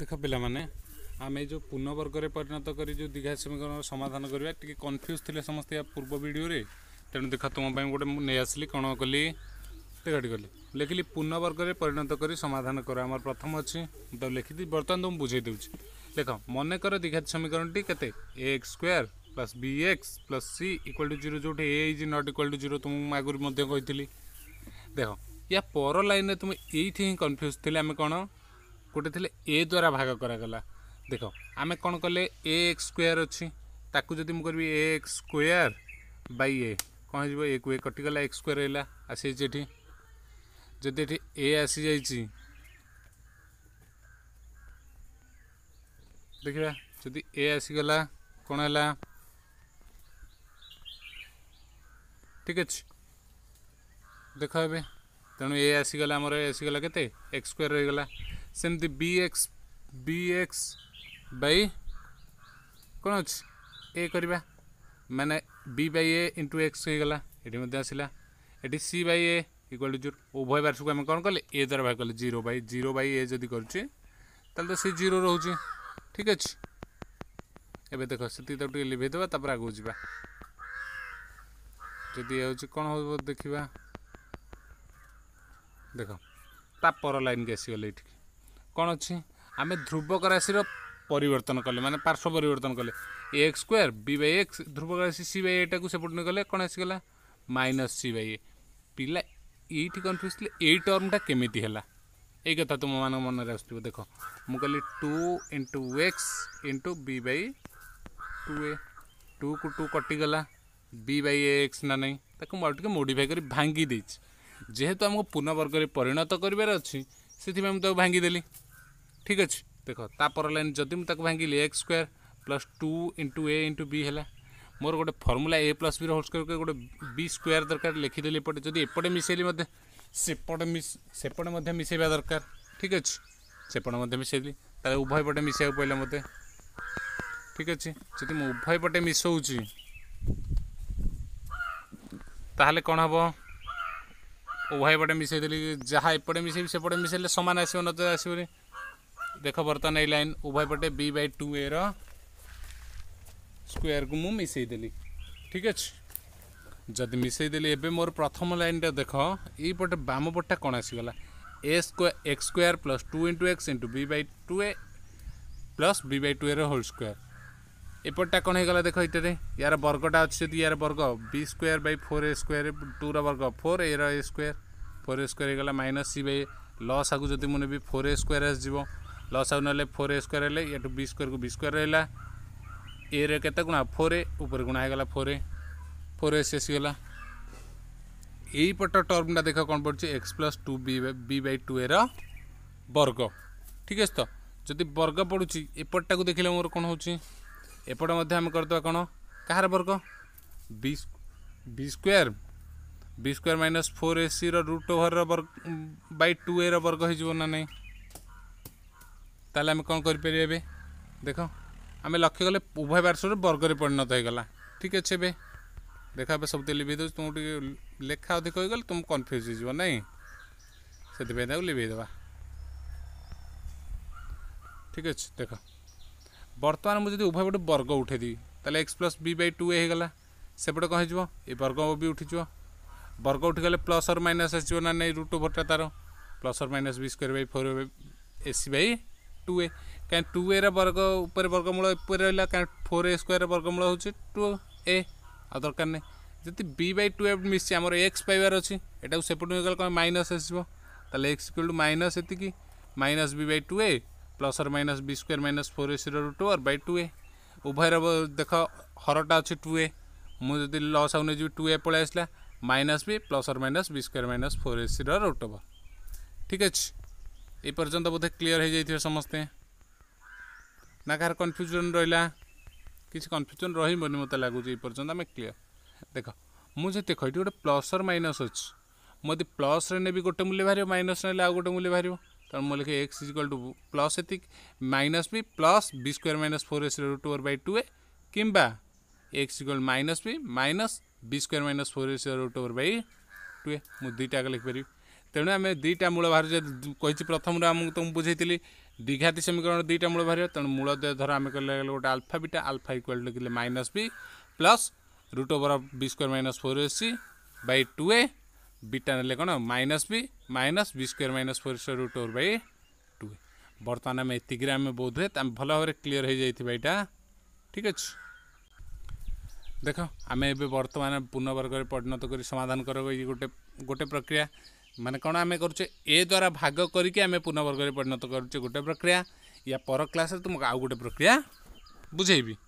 ଦେଖ ପିଲାମାନେ ଆମେ ଯେଉଁ ପୂର୍ଣ୍ଣବର୍ଗରେ ପରିଣତ କରି ଯେଉଁ ଦୀଘା ସମୀକରଣର ସମାଧାନ କରିବା ଟିକେ କନଫ୍ୟୁଜ୍ ଥିଲେ ସମସ୍ତେ ୟା ପୂର୍ବ ଭିଡ଼ିଓରେ ତେଣୁ ଦେଖ ତୁମ ପାଇଁ ଗୋଟେ ମୁଁ ନେଇ ଆସିଲି କ'ଣ କଲି ଦେଖାଟି କଲି ଲେଖିଲି ପୂର୍ଣ୍ଣବର୍ଗରେ ପରିଣତ କରି ସମାଧାନ କର ଆମର ପ୍ରଥମ ଅଛି ମୁଁ ତାକୁ ଲେଖିଦି ବର୍ତ୍ତମାନ ତୁମକୁ ବୁଝେଇ ଦେଉଛି ଦେଖ ମନେକର ଦୀଘାତି ସମୀକରଣଟି କେତେ a x square plus b x plus c equal to zero ଯେଉଁଠି a is not equal to zero ତୁମକୁ ଆଗରୁ ମଧ୍ୟ କହିଥିଲି ଦେଖ ୟା ପର ଲାଇନ୍ରେ ତୁମେ ଏଇଠି ହିଁ କନଫ୍ୟୁଜ୍ ଥିଲେ ଆମେ କ'ଣ ଗୋଟେ ଥିଲେ ଏ ଦ୍ୱାରା ଭାଗ କରାଗଲା ଦେଖ ଆମେ କ'ଣ କଲେ ଏ ଏକ୍ସ ସ୍କୋୟାର ଅଛି ତାକୁ ଯଦି ମୁଁ କରିବି a x square by a କ'ଣ ହେଇଯିବ ଏକୁ ଏ କଟିଗଲା ଏକ୍ସ ସ୍କୋୟାର ହେଲା ଆସିଯାଇଛି ଏଠି ଯଦି ଏଠି ଏ ଆସିଯାଇଛି ଦେଖିବା ଯଦି ଏ ଆସିଗଲା କ'ଣ ହେଲା ଠିକ୍ ଅଛି ଦେଖ ଏବେ ତେଣୁ ଏ ଆସିଗଲା ଆମର ଏ ଆସିଗଲା କେତେ ଏକ୍ସ ସ୍କୋୟାର ରହିଗଲା सेमती b x b x by कौन अच्छे ए करवा मैंने b by a into x होगा ये आसला ये c by a equal to zero उभय वर्ष आम कौन कले ए द्वारा भाग कले जीरो बै जीरो बै ए जदि कर सी जीरो रोच ठीक अच्छे एवं देख से लिभेद आगे जावा जदि ये कौन हो देखा देख ता लाइन के आसगले ये କ'ଣ ଅଛି ଆମେ ଧ୍ରୁବକ ରାଶିର ପରିବର୍ତ୍ତନ କଲେ ମାନେ ପାର୍ଶ୍ୱ ପରିବର୍ତ୍ତନ କଲେ a x square b by x ଧ୍ରୁବକ ରାଶି ସି ବାଇ ଏଟାକୁ ସେପଟୁ କଲେ କ'ଣ ଆସିଗଲା ମାଇନସ୍ ସି ବାଇ ଏ ପିଲା ଏଇଠି କନଫ୍ୟୁଜ୍ ଥିଲେ ଏଇ ଟର୍ମଟା କେମିତି ହେଲା ଏଇ କଥା ତୁମମାନଙ୍କ ମନରେ ଆସୁଥିବ ଦେଖ ମୁଁ କହିଲି two into x into b by two a ଟୁକୁ ଟୁ କଟିଗଲା ବି ବାଇ ଏ ଏକ୍ସ ନା ନାହିଁ ତାକୁ ମୁଁ ଆଉ ଟିକେ ମୋଡ଼ିଫାଇ କରି ଭାଙ୍ଗି ଦେଇଛି ଯେହେତୁ ଆମକୁ ପୂର୍ଣ୍ଣବର୍ଗରେ ପରିଣତ କରିବାର ଅଛି ସେଥିପାଇଁ ମୁଁ ତାକୁ ଭାଙ୍ଗିଦେଲି ঠিক ଅଛି ଦେଖ ତାପର ଲାଇନ୍ ଯଦି ମୁଁ ତାକୁ ଭାଙ୍ଗିଲି x square plus two into a into b ହେଲା ମୋର ଗୋଟେ ଫର୍ମୁଲା ଏ ପ୍ଲସ୍ ବିର ହୋଲ୍ ସ୍କୋୟାର ଗୋଟେ ବି ସ୍କୋୟାର ଦରକାର ଲେଖିଦେଲି ଏପଟେ ଯଦି ଏପଟେ ମିଶାଇଲି ମଧ୍ୟ ସେପଟେ ସେପଟେ ମଧ୍ୟ ମିଶାଇବା ଦରକାର ଠିକ୍ ଅଛି ସେପଟେ ମଧ୍ୟ ମିଶାଇଲି ତାହେଲେ ଉଭୟ ପଟେ ମିଶାଇବାକୁ ପଡ଼ିଲା ମୋତେ ଠିକ୍ ଅଛି ଯଦି ମୁଁ ଉଭୟ ପଟେ ମିଶାଉଛି ତାହେଲେ କ'ଣ ହେବ ଉଭୟ ପଟେ ମିଶାଇଦେଲି ଯାହା ଏପଟେ ମିଶାଇବି ସେପଟେ ମିଶାଇଲେ ସମାନ ଆସିବ ନଚେତ୍ ଆସିବନି দেখ বর্তমান এই লাইন উভয় পটে বি বাই টু এর স্কোয়ারকু মু মিশাই দেলি ঠিক আছে যদি মিশাই দেলি এবে মোর প্রথম লাইনটা দেখ এইপটে বাম পটটা কোণ আসিগলা a square x square plus two into x into b by two a plus b by two এর হোল স্কোয়ার এপটটা কোণ হয়ে গলা দেখ এইটারে ইয়ার বর্গটা অছে যদি ইয়ার বর্গ b square by four a square টুর বর্গ ফোর এর a square four a square হয়ে গলা মাইনস সি বাই লস আগু যদি মনে বি ফোর এ স্কোয়ার আসিযোগ लस आउ ना फोर ए स्क्वयर हेल्ले यू बी स्क्वयर को बी स्क्वयर रहा ए रे के गुणा फोर ए उपर गुणा होगा फोर ए फोर ए शेष होगा यहीपट टर्मटा देख कौन पड़े x plus two b b by two a रर्ग ठीक अच्छे तो जदि वर्ग पड़ू एपटा को देखे मोर कौन होपट आम करदे कौन कार वर्ग b square b square minus four a c root over by two a रर्ग हो ना नहीं ତାହେଲେ ଆମେ କ'ଣ କରିପାରିବା ଏବେ ଦେଖ ଆମେ ଲକ୍ଷ୍ୟ କଲେ ଉଭୟ ପାର୍ଶ୍ୱରେ ବର୍ଗରେ ପରିଣତ ହୋଇଗଲା ଠିକ୍ ଅଛି ଏବେ ଦେଖ ଏବେ ସବୁଥିରେ ଲିଭେଇ ଦେଉଛି ତୁମକୁ ଟିକେ ଲେଖା ଅଧିକ ହୋଇଗଲେ ତୁମକୁ କନଫ୍ୟୁଜ୍ ହେଇଯିବ ନାଇଁ ସେଥିପାଇଁ ତାକୁ ଲିଭେଇ ଦେବା ଠିକ୍ ଅଛି ଦେଖ ବର୍ତ୍ତମାନ ମୁଁ ଯଦି ଉଭୟ ପଟୁ ବର୍ଗ ଉଠେଇଦେବି ତାହେଲେ x plus b by two a ହେଇଗଲା ସେପଟେ କ'ଣ ହେଇଯିବ ଏ ବର୍ଗ ବି ଉଠିଯିବ ବର୍ଗ ଉଠିଗଲେ ପ୍ଲସ୍ ଅର୍ ମାଇନସ୍ ଆସିଯିବ ନା ନାଇଁ ରୁଟ୍ ଓଭରଟା ତା'ର plus or minus b square by four a c by two a कहीं टू ए रग उपर वर्गमूल रहा कहीं फोर ए स्क्वयर वर्गमूल हो टू ए आ दरकार नहीं बी बै टू ए मिशी आम एक्स पाइबार अच्छी यू सेपट कौन माइनस आसवे एक्स इक्वल टू माइनस ये minus b by two a plus और minus b square minus four a c root two और बै टू ए उभय देख हरटा अच्छे टू ए मुझे लस आउ नहीं टू ए पलैसला माइनस बी प्लस और minus b square minus four a सीरो रुट हे ठीक अच्छे ए बोधे क्लीयर हो जाइए समस्ते ना कह कन्फ्यूजन रहा किसी कन्फ्यूजन रही मत लगुच पर्यंत आम क्लीयर देख मुझे देख ये गोटे प्लस और माइनस अच्छे मुझे प्लस नेबी गोटे मूल्य बाहर माइनस ना आउ गोटे मूल्य बाहर तर मुझे लिखे एक्स इजिकल टू प्लस ये minus b plus b square minus four एस root four by two a कि x equal minus b minus b square minus four एस root four by two a मुझे दुईटा लिखिपरि ତେଣୁ ଆମେ ଦୁଇଟା ମୂଳ ବାହାରିବ କହିଛି ପ୍ରଥମରୁ ଆମକୁ ତୁମକୁ ବୁଝେଇଥିଲି ଦୀଘାତି ସମୀକରଣ ଦୁଇଟା ମୂଳ ବାହାରିବ ତେଣୁ ମୂଳ ଧର ଆମେ କହିଲେ ଗୋଟେ ଆଲଫା ବିଟା ଆଲଫା ଇକ୍ୱାଲ୍ ଲେଖିଲେ minus b plus root over of b square minus four ଏସ୍ c by two a beta ନେଲେ କ'ଣ minus b minus b square minus four square root over by two a ବର୍ତ୍ତମାନ ଆମେ ଏତିକିରେ ଆମେ ବୋଧ ହୁଏ ଆମେ ଭଲ ଭାବରେ କ୍ଲିଅର୍ ହୋଇଯାଇଥିବା ଏଇଟା ଠିକ୍ ଅଛି ଦେଖ ଆମେ ଏବେ ବର୍ତ୍ତମାନ ପୂର୍ଣ୍ଣବର୍ଗରେ ପରିଣତ କରି ସମାଧାନ କର ଇଏ ଗୋଟେ ଗୋଟେ ପ୍ରକ୍ରିୟା ମାନେ କ'ଣ ଆମେ କରୁଛେ ଏ ଦ୍ୱାରା ଭାଗ କରିକି ଆମେ ପୁନଃବର୍ଗରେ ପରିଣତ କରୁଛେ ଗୋଟେ ପ୍ରକ୍ରିୟା ୟା ପର କ୍ଲାସ୍ରେ ତୁମକୁ ଆଉ ଗୋଟେ ପ୍ରକ୍ରିୟା ବୁଝେଇବି